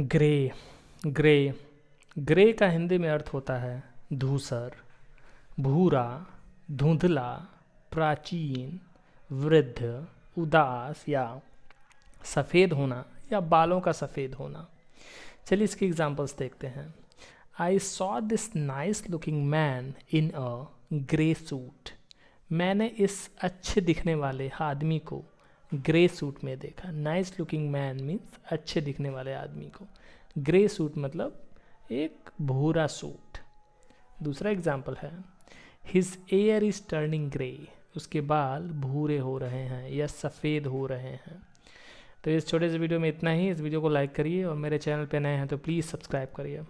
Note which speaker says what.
Speaker 1: grey grey grey का हिंदी में अर्थ होता है धूसर भूरा धुंधला प्राचीन वृद्ध उदास या सफ़ेद होना या बालों का सफ़ेद होना चलिए इसके एग्जाम्पल्स देखते हैं I saw this nice looking man in a grey suit मैंने इस अच्छे दिखने वाले आदमी को ग्रे सूट में देखा नाइस लुकिंग मैन मीन्स अच्छे दिखने वाले आदमी को ग्रे सूट मतलब एक भूरा सूट दूसरा एग्जाम्पल है his hair is turning grey उसके बाल भूरे हो रहे हैं या सफ़ेद हो रहे हैं तो इस छोटे से वीडियो में इतना ही इस वीडियो को लाइक करिए और मेरे चैनल पर नए हैं तो प्लीज़ सब्सक्राइब करिए